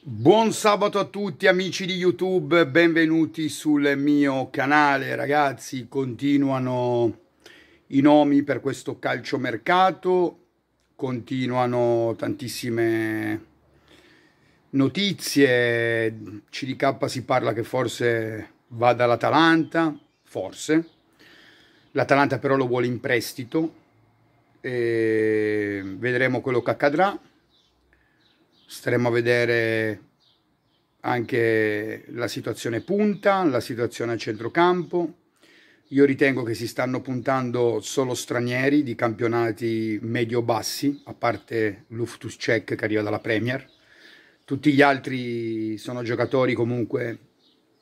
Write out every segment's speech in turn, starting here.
Buon sabato a tutti amici di YouTube, benvenuti sul mio canale. Ragazzi, continuano i nomi per questo calciomercato, continuano tantissime notizie. CDK si parla che forse vada all'Atalanta, forse. L'Atalanta però lo vuole in prestito e vedremo quello che accadrà staremo a vedere anche la situazione punta, la situazione a centrocampo. Io ritengo che si stanno puntando solo stranieri di campionati medio-bassi, a parte Luftus Cech che arriva dalla Premier. Tutti gli altri sono giocatori comunque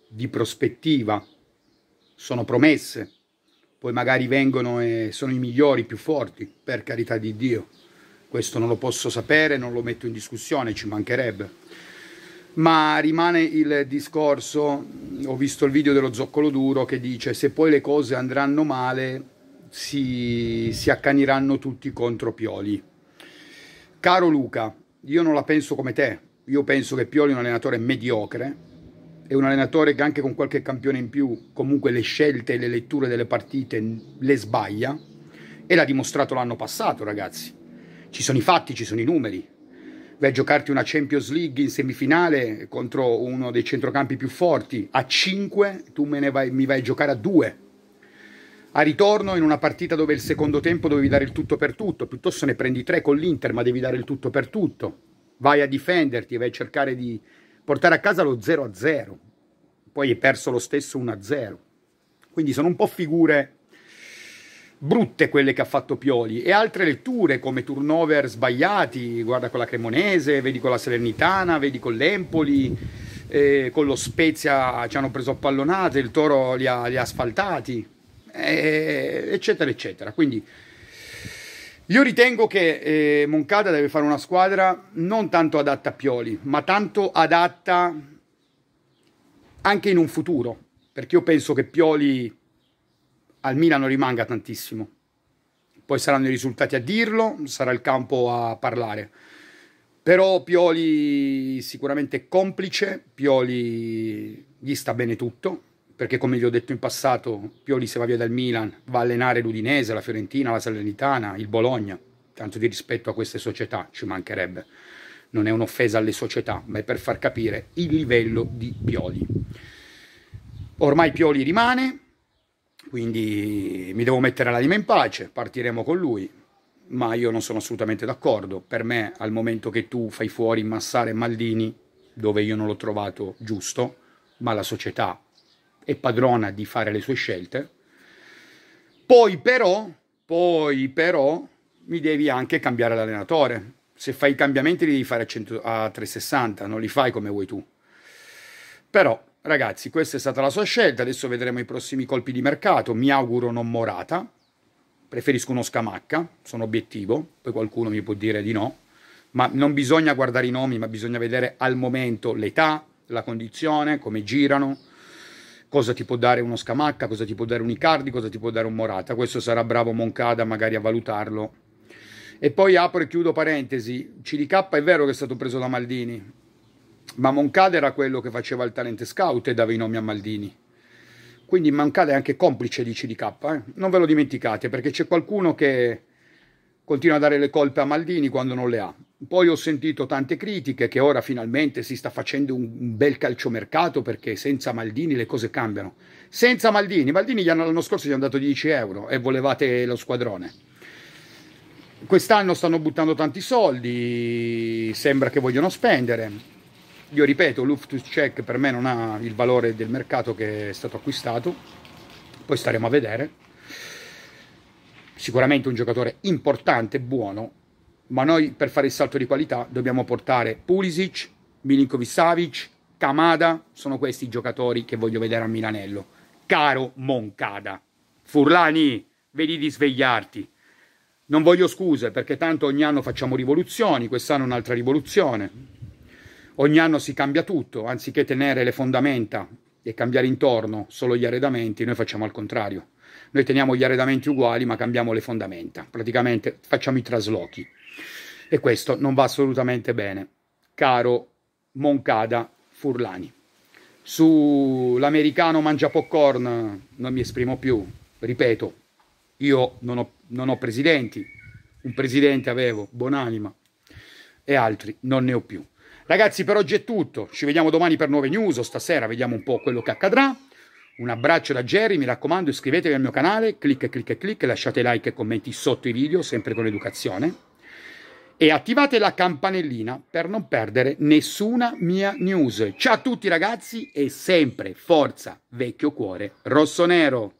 di prospettiva, sono promesse, poi magari vengono e sono i migliori, i più forti, per carità di Dio questo non lo posso sapere, non lo metto in discussione, ci mancherebbe. Ma rimane il discorso, ho visto il video dello zoccolo duro che dice se poi le cose andranno male si, si accaniranno tutti contro Pioli. Caro Luca, io non la penso come te, io penso che Pioli è un allenatore mediocre, è un allenatore che anche con qualche campione in più comunque le scelte e le letture delle partite le sbaglia e l'ha dimostrato l'anno passato ragazzi ci sono i fatti, ci sono i numeri. Vai a giocarti una Champions League in semifinale contro uno dei centrocampi più forti. A 5 tu vai, mi vai a giocare a 2. A ritorno in una partita dove il secondo tempo dovevi dare il tutto per tutto, piuttosto ne prendi 3 con l'Inter ma devi dare il tutto per tutto. Vai a difenderti, vai a cercare di portare a casa lo 0-0. Poi hai perso lo stesso 1-0. Quindi sono un po' figure brutte quelle che ha fatto Pioli e altre letture come turnover sbagliati, guarda con la Cremonese, vedi con la Salernitana, vedi con l'Empoli, eh, con lo Spezia ci hanno preso a pallonate, il Toro li ha, li ha asfaltati, eh, eccetera, eccetera. Quindi io ritengo che eh, Moncada deve fare una squadra non tanto adatta a Pioli, ma tanto adatta anche in un futuro, perché io penso che Pioli al Milano rimanga tantissimo. Poi saranno i risultati a dirlo, sarà il campo a parlare. Però Pioli sicuramente è complice, Pioli gli sta bene tutto, perché come vi ho detto in passato, Pioli se va via dal Milan va a allenare l'Udinese, la Fiorentina, la Salernitana, il Bologna, tanto di rispetto a queste società ci mancherebbe. Non è un'offesa alle società, ma è per far capire il livello di Pioli. Ormai Pioli rimane, quindi mi devo mettere l'anima in pace, partiremo con lui, ma io non sono assolutamente d'accordo. Per me, al momento che tu fai fuori Massare e Maldini, dove io non l'ho trovato giusto, ma la società è padrona di fare le sue scelte, poi però, poi però, mi devi anche cambiare l'allenatore. Se fai i cambiamenti li devi fare a, 100, a 360, non li fai come vuoi tu. Però Ragazzi, questa è stata la sua scelta, adesso vedremo i prossimi colpi di mercato, mi auguro non Morata, preferisco uno Scamacca, sono obiettivo, poi qualcuno mi può dire di no, ma non bisogna guardare i nomi, ma bisogna vedere al momento l'età, la condizione, come girano, cosa ti può dare uno Scamacca, cosa ti può dare un Icardi, cosa ti può dare un Morata. Questo sarà bravo Moncada magari a valutarlo. E poi apro e chiudo parentesi, CDK è vero che è stato preso da Maldini, ma Moncada era quello che faceva il talente scout e dava i nomi a Maldini. Quindi Moncada è anche complice di CDK, eh? non ve lo dimenticate perché c'è qualcuno che continua a dare le colpe a Maldini quando non le ha. Poi ho sentito tante critiche che ora finalmente si sta facendo un bel calciomercato perché senza Maldini le cose cambiano. Senza Maldini, Maldini l'anno scorso gli hanno dato 10 euro e volevate lo squadrone. Quest'anno stanno buttando tanti soldi, sembra che vogliono spendere io ripeto, luftus per me non ha il valore del mercato che è stato acquistato, poi staremo a vedere. Sicuramente un giocatore importante, buono, ma noi per fare il salto di qualità dobbiamo portare Pulisic, Milinkovic-Savic, Kamada, sono questi i giocatori che voglio vedere a Milanello. Caro Moncada, Furlani, vedi di svegliarti. Non voglio scuse perché tanto ogni anno facciamo rivoluzioni, quest'anno un'altra rivoluzione. Ogni anno si cambia tutto, anziché tenere le fondamenta e cambiare intorno solo gli arredamenti, noi facciamo al contrario. Noi teniamo gli arredamenti uguali ma cambiamo le fondamenta, praticamente facciamo i traslochi. E questo non va assolutamente bene. Caro Moncada Furlani. Sull'americano mangia popcorn non mi esprimo più, ripeto, io non ho, non ho presidenti, un presidente avevo, Buonanima, e altri non ne ho più. Ragazzi, per oggi è tutto. Ci vediamo domani per nuove news o stasera vediamo un po' quello che accadrà. Un abbraccio da Jerry, mi raccomando iscrivetevi al mio canale, clic, clicca, clicca, lasciate like e commenti sotto i video, sempre con l'educazione. E attivate la campanellina per non perdere nessuna mia news. Ciao a tutti ragazzi e sempre forza, vecchio cuore rosso-nero.